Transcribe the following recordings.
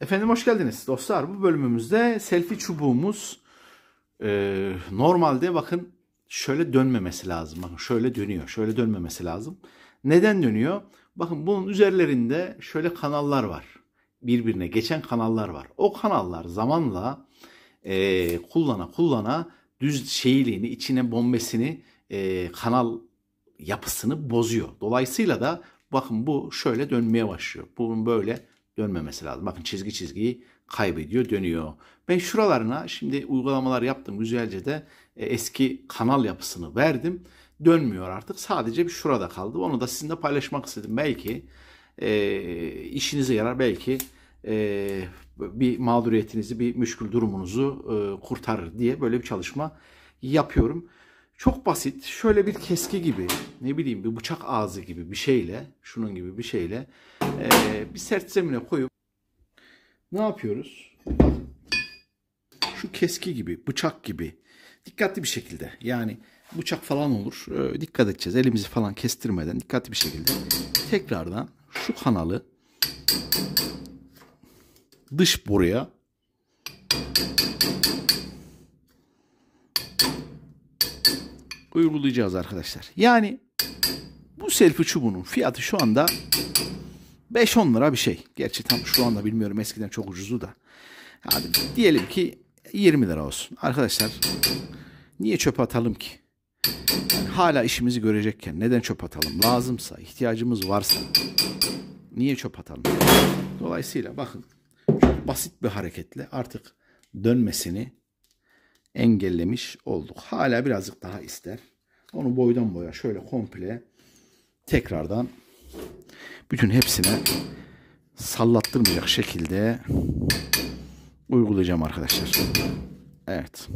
Efendim hoş geldiniz dostlar. Bu bölümümüzde selfie çubuğumuz e, normalde bakın şöyle dönmemesi lazım. Bakın şöyle dönüyor. Şöyle dönmemesi lazım. Neden dönüyor? Bakın bunun üzerlerinde şöyle kanallar var. Birbirine geçen kanallar var. O kanallar zamanla e, kullana kullana düz şeyliğini, içine bombesini, e, kanal yapısını bozuyor. Dolayısıyla da bakın bu şöyle dönmeye başlıyor. Bunun böyle dönmemesi lazım. Bakın çizgi çizgiyi kaybediyor, dönüyor. Ben şuralarına şimdi uygulamalar yaptım. Güzelce de e, eski kanal yapısını verdim. Dönmüyor artık. Sadece bir şurada kaldı. Onu da sizinle paylaşmak istedim. Belki e, işinize yarar. Belki e, bir mağduriyetinizi, bir müşkül durumunuzu e, kurtarır diye böyle bir çalışma yapıyorum. Çok basit şöyle bir keski gibi ne bileyim bir bıçak ağzı gibi bir şeyle şunun gibi bir şeyle e, bir sert zemine koyup ne yapıyoruz? Şu keski gibi bıçak gibi dikkatli bir şekilde yani bıçak falan olur e, dikkat edeceğiz elimizi falan kestirmeden dikkatli bir şekilde tekrardan şu kanalı dış buraya. uygulayacağız arkadaşlar. Yani bu selfie çubuğunun fiyatı şu anda 5-10 lira bir şey. Gerçi tam şu anda bilmiyorum eskiden çok ucuzdu da. Hadi diyelim ki 20 lira olsun. Arkadaşlar niye çöp atalım ki? Yani hala işimizi görecekken neden çöp atalım? Lazımsa, ihtiyacımız varsa niye çöp atalım? Dolayısıyla bakın basit bir hareketle artık dönmesini engellemiş olduk. Hala birazcık daha ister. Onu boydan boya şöyle komple tekrardan bütün hepsine sallattırmayacak şekilde uygulayacağım arkadaşlar. Evet.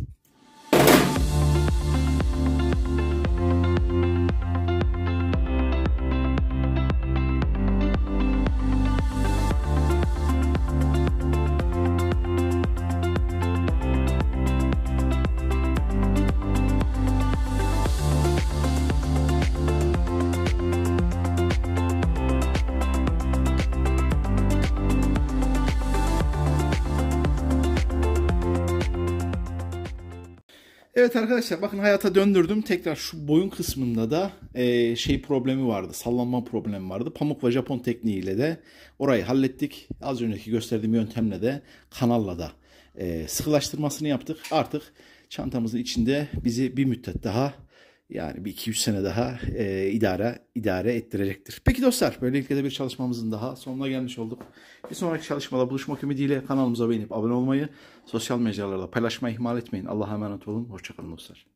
Evet arkadaşlar bakın hayata döndürdüm. Tekrar şu boyun kısmında da e, şey problemi vardı. Sallanma problemi vardı. Pamuk ve Japon tekniğiyle de orayı hallettik. Az önceki gösterdiğim yöntemle de kanalla da e, sıkılaştırmasını yaptık. Artık çantamızın içinde bizi bir müddet daha yani bir iki üç sene daha e, idare idare ettirecektir. Peki dostlar böylelikle de bir çalışmamızın daha sonuna gelmiş olduk. Bir sonraki çalışmada buluşmak ümidiyle kanalımıza beğenip abone olmayı, sosyal mecralarda paylaşmayı ihmal etmeyin. Allah'a emanet olun. Hoşçakalın dostlar.